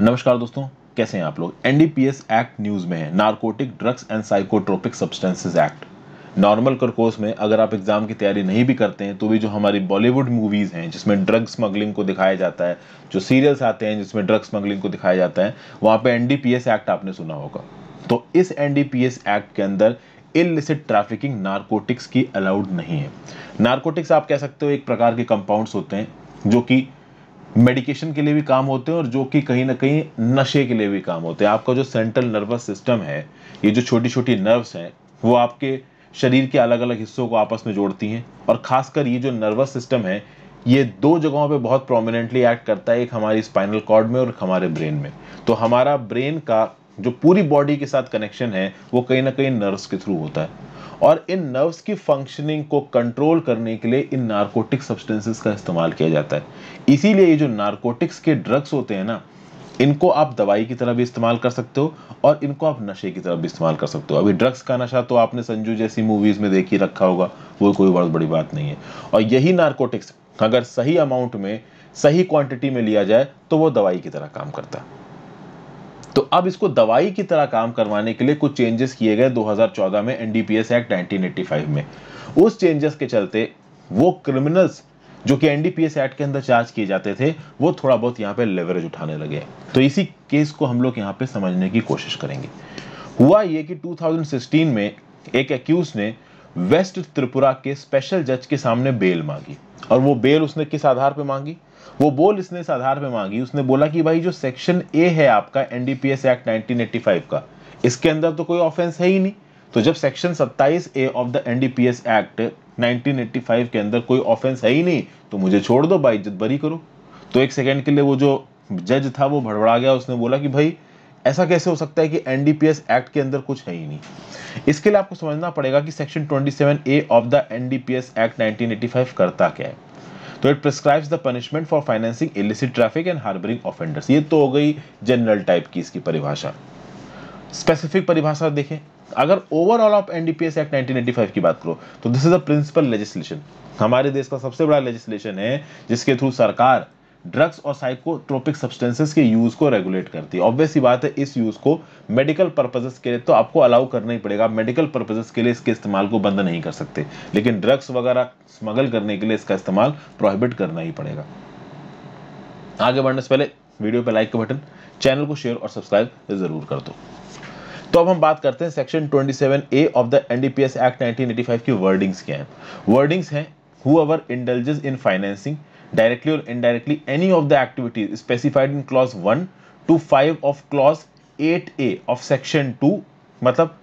नमस्कार दोस्तों कैसे हैं आप लोग एनडीपीएस एक्ट न्यूज में है narcotic drugs and psychotropic substances act normal कर कोर्स में अगर आप एग्जाम की तैयारी नहीं भी करते हैं तो भी जो हमारी बॉलीवुड मूवीज हैं जिसमें ड्रग स्मगलिंग को दिखाया जाता है जो सीरियल्स आते हैं जिसमें ड्रग स्मगलिंग को दिखाया जाता है वहाँ पे एनडीपीएस एक्ट आपने सुना होगा तो इस एनडीपीएस एक्ट के अंदर इलिसिट ट्रैफिकिंग नार्कोटिक्स की अलाउड नहीं है नार्कोटिक्स आप कह सकते हो एक प्रकार के कंपाउंड्स होते हैं जो कि मेडिकेशन के लिए भी काम होते हैं और जो कि कहीं ना कहीं नशे के लिए भी काम होते हैं आपका जो सेंट्रल नर्वस सिस्टम है ये जो छोटी छोटी नर्व्स हैं वो आपके शरीर के अलग अलग हिस्सों को आपस में जोड़ती हैं और खासकर ये जो नर्वस सिस्टम है ये दो जगहों पे बहुत प्रोमिनेंटली एक्ट करता है एक हमारी स्पाइनल कॉर्ड में और हमारे ब्रेन में तो हमारा ब्रेन का जो पूरी बॉडी के साथ कनेक्शन है वो कहीं ना कहीं नर्व्स के थ्रू होता है और इन नर्व्स की फंक्शनिंग को कंट्रोल करने के लिए इन नार्कोटिक सब्सटेंसेस का इस्तेमाल किया जाता है इसीलिए ये जो नार्कोटिक्स के ड्रग्स होते हैं ना इनको आप दवाई की तरह भी इस्तेमाल कर सकते हो और इनको आप नशे की तरह भी इस्तेमाल कर सकते हो अभी ड्रग्स का नशा तो आपने संजू जैसी मूवीज़ में देख ही रखा होगा वो कोई बहुत बड़ी बात नहीं है और यही नार्कोटिक्स अगर सही अमाउंट में सही क्वांटिटी में लिया जाए तो वो दवाई की तरह काम करता है तो अब इसको दवाई की तरह काम करवाने के लिए कुछ चेंजेस किए गए 2014 में एनडीपीएस एक्ट 1985 में उस चेंजेस के चलते वो क्रिमिनल्स जो कि एनडीपीएस एक्ट के अंदर चार्ज किए जाते थे वो थोड़ा बहुत यहाँ पे लेवरेज उठाने लगे तो इसी केस को हम लोग यहाँ पे समझने की कोशिश करेंगे हुआ ये कि 2016 में एक एक्यूज ने वेस्ट त्रिपुरा के स्पेशल जज के सामने बेल मांगी और वो बेल उसने किस आधार पे मांगी वो बोल इसने इस आधार पे मांगी उसने बोला कि भाई जो सेक्शन ए है आपका एनडीपीएस एक्ट नाइनटीन का इसके अंदर तो कोई ऑफेंस है ही नहीं तो जब section 27 A of the NDPS act 1985 के अंदर कोई ऑफेंस है ही नहीं तो मुझे छोड़ दो बाइज्जत बरी करो तो एक सेकंड के लिए वो जो जज था वो भड़बड़ा गया उसने बोला कि भाई ऐसा कैसे हो सकता है कि एनडीपीएस एक्ट के अंदर कुछ है ही नहीं इसके लिए आपको समझना पड़ेगा कि section 27 A of the NDPS act 1985 करता क्या है तो it prescribes the punishment for financing illicit traffic and harbouring offenders ये तो हो गई जनरल टाइप की इसकी परिभाषा स्पेसिफिक परिभाषा देखें अगर ओवरऑल आप एनडीपीएस एक्ट 1985 की बात करो तो this is the principal legislation हमारे देश का सबसे बड़ा लेजिस्लेशन है जिसके थ्रू सरकार ड्रग्स और साइकोट्रोपिक सब्सटेंसेस के यूज़ को रेगुलेट करती है ऑब्वियस ही बात है इस यूज़ को मेडिकल पर्पजेस के लिए तो आपको अलाउ करना ही पड़ेगा मेडिकल पर्पजेस के लिए इसके इस्तेमाल को बंद नहीं कर सकते लेकिन ड्रग्स वगैरह स्मगल करने के लिए इसका इस्तेमाल प्रोहिबिट करना ही पड़ेगा आगे बढ़ने से पहले वीडियो पर लाइक का बटन चैनल को शेयर और सब्सक्राइब जरूर कर दो तो अब हम बात करते हैं section 27 A of the NDPS act 1985 की वर्डिंग्स क्या हैं वर्डिंग्स हैं whoever indulges in financing directly or indirectly any of the activities specified in clause 1 to 5 of clause 8a of section 2 मतलब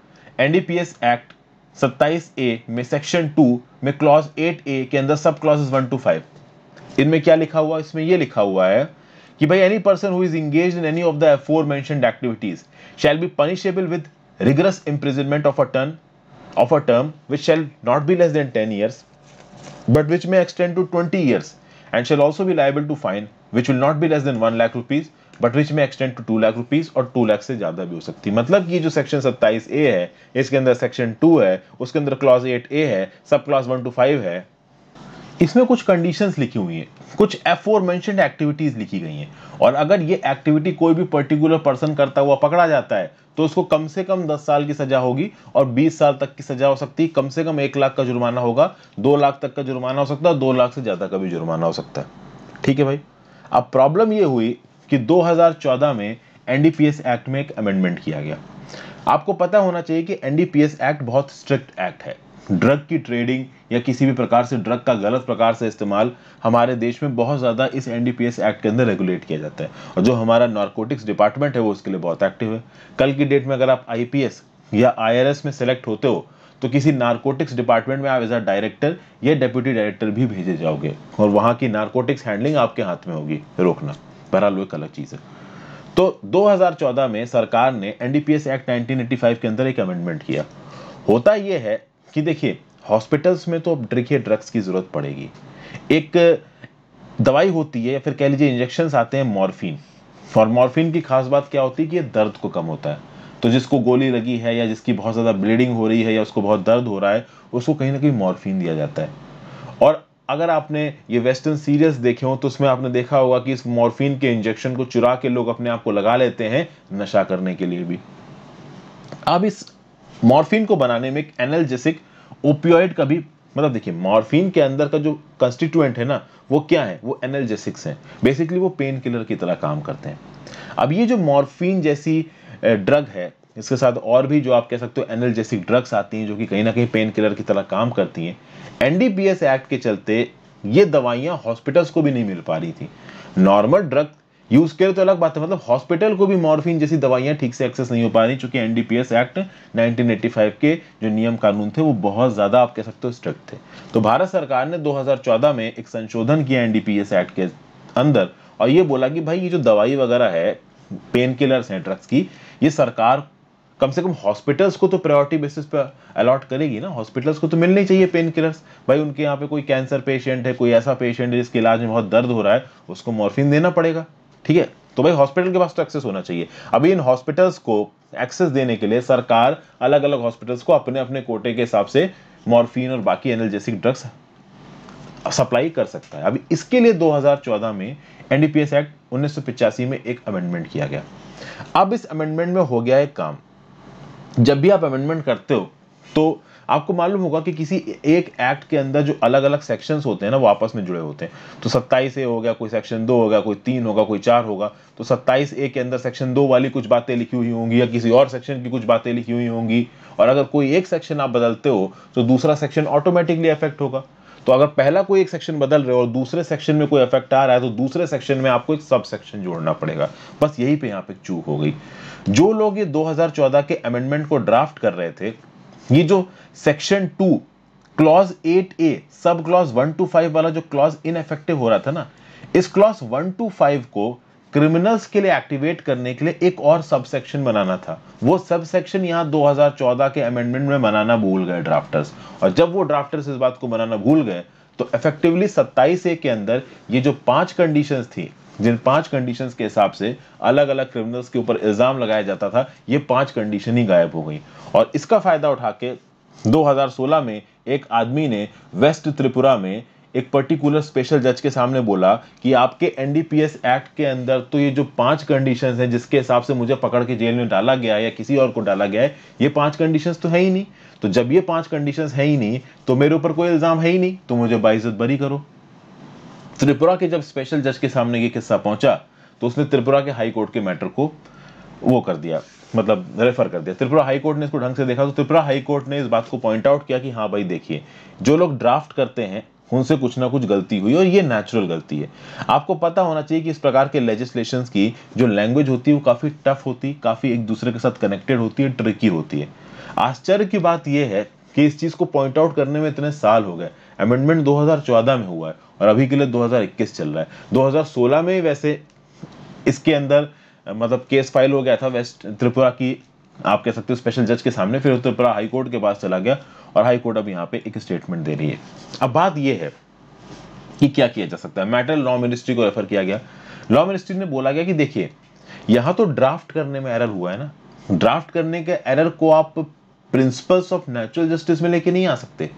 NDPS Act 27 ए section 2 में clause 8 ए के अंदर sub clauses 1 to 5 इनमें क्या लिखा हुआ है इसमें ये लिखा हुआ है कि भाई any person who is engaged in any of the the aforementioned activities shall be punishable rigorous imprisonment of a term of a term which shall not be less than 10 years but which may extend to 20 years and shall also be liable to fine which will not be less than 1 lakh rupees but which may extend to two lakh rupees और two lakh से ज्यादा भी हो सकती मतलब ये जो section सत्ताईस ए है इसके अंदर सेक्शन टू है उसके अंदर क्लॉज एट ए है सब क्लॉज वन टू फाइव है इसमें कुछ कंडीशंस लिखी हुई हैं कुछ एफोर मैं एक्टिविटीज लिखी गई हैं और अगर ये एक्टिविटी कोई भी पर्टिकुलर पर्सन करता हुआ पकड़ा जाता है तो उसको कम से कम 10 साल की सजा होगी और 20 साल तक की सजा हो सकती है कम से कम एक लाख का जुर्माना होगा दो लाख तक का जुर्माना हो सकता है दो लाख से ज़्यादा का भी जुर्माना हो सकता है ठीक है भाई अब प्रॉब्लम ये हुई कि दो में एनडीपीएस एक्ट में एक अमेंडमेंट किया गया आपको पता होना चाहिए कि एनडीपीएस एक्ट बहुत स्ट्रिक्ट एक्ट है ड्रग की ट्रेडिंग या किसी भी प्रकार से ड्रग का गलत प्रकार से इस्तेमाल हमारे देश में बहुत ज़्यादा इस एनडीपीएस एक्ट के अंदर रेगुलेट किया जाता है और जो हमारा नारकोटिक्स डिपार्टमेंट है वो उसके लिए बहुत एक्टिव है कल की डेट में अगर आप आईपीएस या आईआरएस में सेलेक्ट होते हो तो किसी नार्कोटिक्स डिपार्टमेंट में आप एज अ डायरेक्टर या डेप्यूटी डायरेक्टर भी भेजे जाओगे और वहाँ की नारकोटिक्स हैंडलिंग आपके हाथ में होगी रोकना बहरहाल वो एक अलग चीज़ है तो 2014 में सरकार ने एनडीपीएस एक्ट 1985 के अंदर एक अमेंडमेंट किया होता यह है कि देखिए हॉस्पिटल्स में तो अब ड्रिके ड्रग्स की ज़रूरत पड़ेगी एक दवाई होती है या फिर कह लीजिए इंजेक्शन आते हैं मॉर्फिन और मॉर्फिन की खास बात क्या होती है कि ये दर्द को कम होता है तो जिसको गोली लगी है या जिसकी बहुत ज़्यादा ब्लीडिंग हो रही है या उसको बहुत दर्द हो रहा है उसको कहीं ना कहीं मॉर्फिन दिया जाता है और अगर आपने ये वेस्टर्न सीरियस देखे हो तो उसमें आपने देखा होगा कि इस मॉर्फिन के इंजेक्शन को चुरा के लोग अपने आप को लगा लेते हैं नशा करने के लिए भी अब इस मॉर्फिन को बनाने में एक एनलजेसिक ओपियोइड का भी मतलब देखिए मॉर्फिन के अंदर का जो कंस्टिट्यूएंट है ना वो क्या है वो एनलजेसिक्स हैं बेसिकली वो पेन किलर की तरह काम करते हैं अब ये जो मॉर्फिन जैसी ड्रग है इसके साथ और भी जो आप कह सकते हो एनलजेसिक ड्रग्स आती हैं जो कि कहीं ना कहीं पेन किलर की तरह काम करती हैं एनडीपीएस एक्ट के चलते ये दवाइयाँ हॉस्पिटल्स को भी नहीं मिल पा रही थी नॉर्मल ड्रग यूज करे तो अलग बात है मतलब हॉस्पिटल को भी मॉर्फिन जैसी दवाइयां ठीक से एक्सेस नहीं हो पा रही चूंकि एनडीपीएस एक्ट 1985 के जो नियम कानून थे वो बहुत ज़्यादा आप कह सकते हो स्ट्रिक्ट थे तो भारत सरकार ने 2014 में एक संशोधन किया एनडीपीएस एक्ट के अंदर और ये बोला कि भाई ये जो दवाई वगैरह है पेन किलर्स हैं ड्रग्स की ये सरकार कम से कम हॉस्पिटल्स को तो प्रायोरिटी बेसिस पर अलॉट करेगी ना हॉस्पिटल्स को तो मिलने चाहिए पेन किलर्स भाई उनके यहाँ पे कोई कैंसर पेशेंट है कोई ऐसा पेशेंट है जिसके इलाज में बहुत दर्द हो रहा है उसको मॉर्फिन देना पड़ेगा ठीक है तो भाई हॉस्पिटल के पास तो एक्सेस होना चाहिए अभी इन हॉस्पिटल्स को एक्सेस देने के लिए सरकार अलग अलग हॉस्पिटल्स को अपने अपने कोटे के हिसाब से मॉर्फिन और बाकी एनर्जेसिक ड्रग्स सप्लाई कर सकता है अभी इसके लिए 2014 में एनडीपीएस एक्ट उन्नीस में एक अमेंडमेंट किया गया अब इस अमेंडमेंट में हो गया एक काम जब भी आप अमेंडमेंट करते हो तो आपको मालूम होगा कि किसी एक एक्ट के अंदर जो अलग अलग सेक्शंस होते हैं ना वो आपस में जुड़े होते हैं तो सत्ताईस ए हो गया कोई सेक्शन दो हो गया कोई तीन होगा कोई चार होगा तो सत्ताईस ए के अंदर सेक्शन दो वाली कुछ बातें लिखी हुई होंगी या किसी और सेक्शन की कुछ बातें लिखी हुई होंगी और अगर कोई एक सेक्शन आप बदलते हो तो दूसरा सेक्शन ऑटोमेटिकली अफेक्ट होगा तो अगर पहला कोई एक सेक्शन बदल रहे हो और दूसरे सेक्शन में कोई इफेक्ट आ रहा है तो दूसरे सेक्शन में आपको एक सब सेक्शन जोड़ना पड़ेगा बस यही पे यहाँ पे चूक हो गई जो लोग ये 2014 के अमेंडमेंट को ड्राफ्ट कर रहे थे ये जो section two clause eight A sub clause one two five वाला जो क्लॉज इनफेक्टिव हो रहा था ना इस क्लॉज वन टू फाइव को क्रिमिनल्स के लिए एक्टिवेट करने के लिए एक और सबसेक्शन बनाना था वो सबसेक्शन सेक्शन यहाँ 2014 के अमेंडमेंट में बनाना भूल गए ड्राफ्टर्स और जब वो ड्राफ्टर्स इस बात को बनाना भूल गए तो इफेक्टिवली 27 ए के अंदर ये जो पांच कंडीशंस थी जिन पांच कंडीशंस के हिसाब से अलग अलग क्रिमिनल्स के ऊपर इल्ज़ाम लगाया जाता था ये पांच कंडीशन ही गायब हो गई और इसका फ़ायदा उठा के दो में एक आदमी ने वेस्ट त्रिपुरा में एक पर्टिकुलर स्पेशल जज के सामने बोला कि आपके एनडीपीएस एक्ट के अंदर तो ये जो पांच कंडीशंस हैं जिसके हिसाब से मुझे पकड़ के जेल में डाला गया है या किसी और को डाला गया है ये पांच कंडीशंस तो है ही नहीं तो जब ये पांच कंडीशंस है ही नहीं तो मेरे ऊपर कोई इल्ज़ाम है ही नहीं तो मुझे बाइज़त बरी करो त्रिपुरा के जब स्पेशल जज के सामने ये किस्सा पहुंचा तो उसने त्रिपुरा के हाई कोर्ट के मैटर को वो कर दिया मतलब रेफर कर दिया त्रिपुरा हाई कोर्ट ने इसको ढंग से देखा तो त्रिपुरा हाई कोर्ट ने इस बात को पॉइंट आउट किया कि हाँ भाई देखिए जो लोग ड्राफ्ट करते हैं उनसे कुछ ना कुछ गलती हुई और ये नेचुरल गलती है आपको पता होना चाहिए कि इस प्रकार के लेजिस्लेशन की जो लैंग्वेज होती है वो काफ़ी टफ होती काफ़ी एक दूसरे के साथ कनेक्टेड होती है ट्रिकी होती है आश्चर्य की बात यह है कि इस चीज़ को पॉइंट आउट करने में इतने साल हो गए अमेंडमेंट 2014 में हुआ है और अभी के लिए 2021 चल रहा है 2016 में वैसे इसके अंदर मतलब केस फाइल हो गया था वेस्ट त्रिपुरा की आप कह सकते हो स्पेशल जज के सामने फिर त्रिपुरा हाई कोर्ट के पास चला गया और हाई कोर्ट अब यहाँ पे एक स्टेटमेंट दे रही है अब बात यह है कि क्या किया जा सकता है मैटर लॉ मिनिस्ट्री को रेफर किया गया लॉ मिनिस्ट्री ने बोला गया कि देखिए यहां तो ड्राफ्ट करने में एरर हुआ है ना ड्राफ्ट करने के एरर को आप प्रिंसिपल्स ऑफ नेचुरल जस्टिस में लेके नहीं आ सकते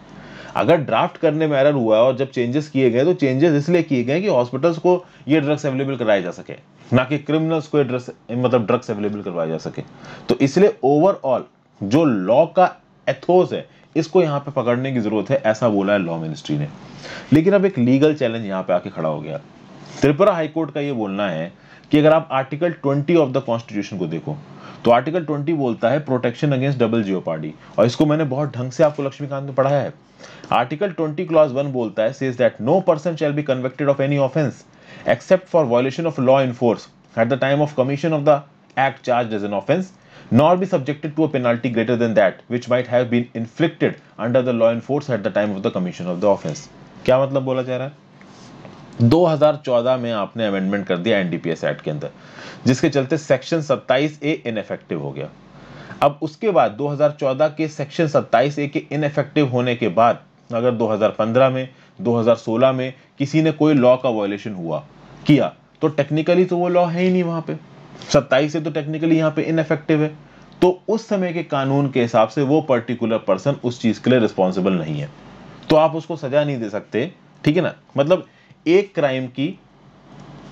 अगर ड्राफ्ट करने में एरर हुआ है और जब चेंजेस किए गए तो चेंजेस इसलिए किए गए कि हॉस्पिटल्स को ये ड्रग्स अवेलेबल कराए जा सके ना कि क्रिमिनल्स को ये ड्रग्स मतलब ड्रग्स अवेलेबल करवाए जा सके तो इसलिए ओवरऑल जो लॉ का एथोस है इसको यहाँ पे पकड़ने की जरूरत है ऐसा बोला है लॉ मिनिस्ट्री ने लेकिन अब एक लीगल चैलेंज यहाँ पे आके खड़ा हो गया त्रिपुरा हाईकोर्ट का ये बोलना है कि अगर आप article twenty of the constitution को देखो तो आर्टिकल ट्वेंटी बोलता है protection against double jeopardy इसको मैंने बहुत ढंग से आपको लक्ष्मीकांत में पढ़ाया है आर्टिकल ट्वेंटी क्लॉज 1 बोलता है says that no person shall be convicted of any offence except for violation of law in force at the time of commission of the act charge as an offence not be subjected to a penalty greater than that which might have been inflicted under the law in force at the time of the commission of the offence क्या मतलब बोला जा रहा है 2014 में आपने amendment कर दिया एनडीपीएस एक्ट के अंदर जिसके चलते सेक्शन 27 ए इनफेक्टिव हो गया अब उसके बाद 2014 के सेक्शन 27 ए के इनफेक्टिव होने के बाद अगर 2015 में 2016 में किसी ने कोई लॉ का वायलेशन हुआ किया तो टेक्निकली तो वो लॉ है ही नहीं वहां पे सत्ताईस से तो टेक्निकली यहाँ पे इनफेक्टिव है तो उस समय के कानून के हिसाब से वो पर्टिकुलर पर्सन उस चीज़ के लिए रिस्पॉन्सिबल नहीं है तो आप उसको सजा नहीं दे सकते ठीक है ना मतलब एक क्राइम की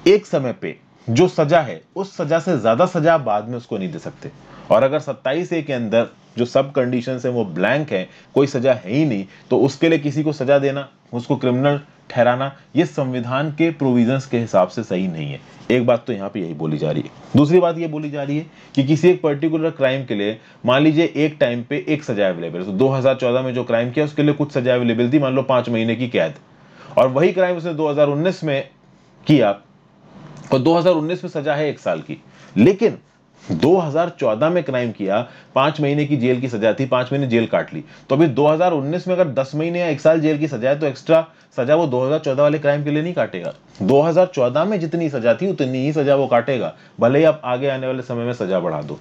एक समय पे जो सजा है उस सजा से ज्यादा सजा बाद में उसको नहीं दे सकते और अगर सत्ताईस ए के अंदर जो सब कंडीशन है वो ब्लैंक है कोई सजा है ही नहीं तो उसके लिए किसी को सजा देना उसको क्रिमिनल ठहराना ये संविधान के प्रोविजंस के हिसाब से सही नहीं है एक बात तो यहाँ पे यही बोली जा रही है दूसरी बात ये बोली जा रही है कि किसी एक पर्टिकुलर क्राइम के लिए मान लीजिए एक टाइम पे एक सजा अवेलेबल है तो 2014 में जो क्राइम किया उसके लिए कुछ सजा अवेलेबल थी मान लो पांच महीने की कैद और वही क्राइम उसने 2019 में किया और तो 2019 में सजा है एक साल की लेकिन 2014 में क्राइम किया पांच महीने की जेल की सजा थी पांच महीने जेल काट ली तो अभी 2019 में अगर 10 महीने या एक साल जेल की सजा है तो एक्स्ट्रा सजा वो 2014 वाले क्राइम के लिए नहीं काटेगा 2014 में जितनी सजा थी उतनी ही सजा वो काटेगा भले ही आप आगे आने वाले समय में सजा बढ़ा दो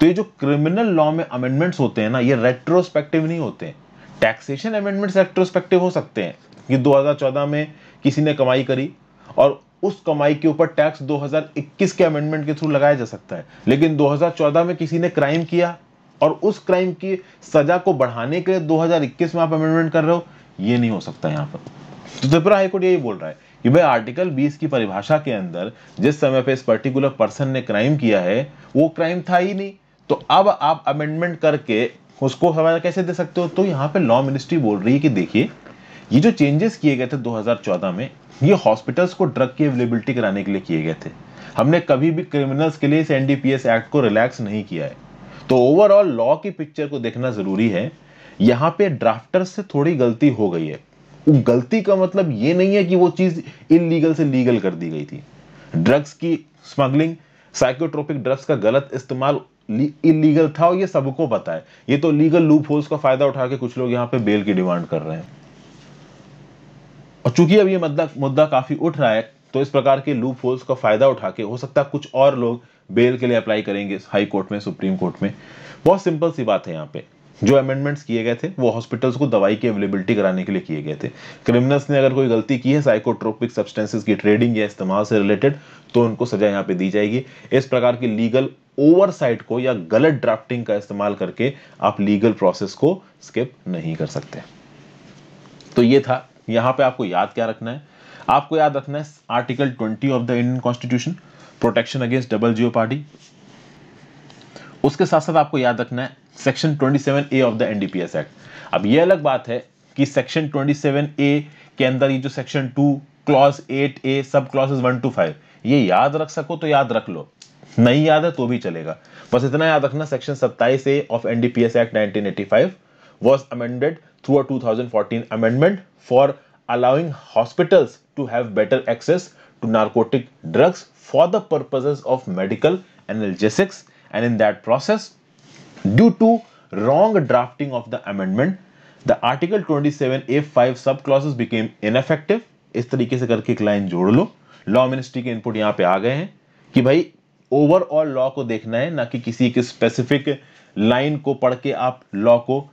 तो ये जो क्रिमिनल लॉ में अमेंडमेंट्स होते हैं ना ये रेट्रोस्पेक्टिव नहीं होते हैं टैक्सेशन अमेंडमेंट रेट्रोस्पेक्टिव हो सकते हैं कि 2014 में किसी ने कमाई करी और उस कमाई के ऊपर टैक्स 2021 के अमेंडमेंट के थ्रू लगाया जा सकता है लेकिन 2014 में किसी ने क्राइम किया और उस क्राइम की सजा को बढ़ाने के लिए 2021 में आप अमेंडमेंट कर रहे हो ये नहीं हो सकता यहाँ पर तो त्रिपुरा हाईकोर्ट यही बोल रहा है कि भाई आर्टिकल 20 की परिभाषा के अंदर जिस समय पे इस पर्टिकुलर पर्सन ने क्राइम किया है वो क्राइम था ही नहीं तो अब आप अमेंडमेंट करके उसको हवाला कैसे दे सकते हो तो यहाँ पे लॉ मिनिस्ट्री बोल रही है कि देखिए ये जो चेंजेस किए गए थे 2014 में ये हॉस्पिटल्स को ड्रग की अवेलेबिलिटी कराने के लिए किए गए थे हमने कभी भी क्रिमिनल्स के लिए इस एनडीपीएस एक्ट को रिलैक्स नहीं किया है तो ओवरऑल लॉ की पिक्चर को देखना जरूरी है यहाँ पे ड्राफ्टर से थोड़ी गलती हो गई है गलती का मतलब ये नहीं है कि वो चीज इनलीगल से लीगल कर दी गई थी ड्रग्स की स्मगलिंग साइकोट्रोपिक ड्रग्स का गलत इस्तेमाल इलीगल था और ये सबको पता है ये तो लीगल लूप होल्स का फायदा उठा के कुछ लोग यहाँ पे बेल की डिमांड कर रहे हैं और चूंकि अब ये मुद्दा मुद्दा काफी उठ रहा है तो इस प्रकार के लूप होल्स का फायदा उठा के हो सकता है कुछ और लोग बेल के लिए अप्लाई करेंगे हाई कोर्ट में सुप्रीम कोर्ट में बहुत सिंपल सी बात है यहाँ पे जो अमेंडमेंट्स किए गए थे वो हॉस्पिटल्स को दवाई की अवेलेबिलिटी कराने के लिए किए गए थे क्रिमिनल्स ने अगर कोई गलती की है साइकोट्रोपिक सब्सटेंसेस की ट्रेडिंग या इस्तेमाल से रिलेटेड तो उनको सजा यहाँ पे दी जाएगी इस प्रकार की लीगल ओवरसाइट को या गलत ड्राफ्टिंग का इस्तेमाल करके आप लीगल प्रोसेस को स्किप नहीं कर सकते तो ये था यहां पे आपको याद क्या रखना है आपको याद रखना है article 20 of the Indian constitution protection against double jeopardy साथ साथ आपको याद रखना है section 27 A of the NDPS act अब ये अलग बात है कि सेक्शन 27 ए के अंदर ये जो section 2 clause 8 A sub clause 1 to 5 ये याद रख सको तो याद रख लो नहीं याद है तो भी चलेगा बस इतना याद रखना section 27 A of NDPS act 1985 was amended through a 2014 amendment for allowing hospitals to have better access to narcotic drugs for the purposes of medical analgesics and in that process due to wrong drafting of the amendment the article twenty seven A five sub clauses became ineffective इस तरीके से करके एक line जोड़ लो law ministry के input यहां पे आ गए हैं कि भाई ओवरऑल लॉ को देखना है ना कि किसी एक स्पेसिफिक लाइन को पढ़ के आप लॉ को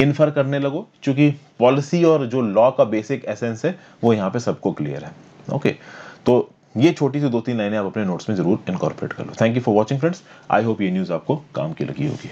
इन्फर करने लगो क्योंकि पॉलिसी और जो लॉ का बेसिक एसेंस है वो यहां पे सबको क्लियर है ओके तो ये छोटी सी दो तीन लाइनें आप अपने नोट्स में जरूर इनकॉर्पोरेट कर लो thank you for watching friends I hope ये न्यूज़ आपको काम की लगी होगी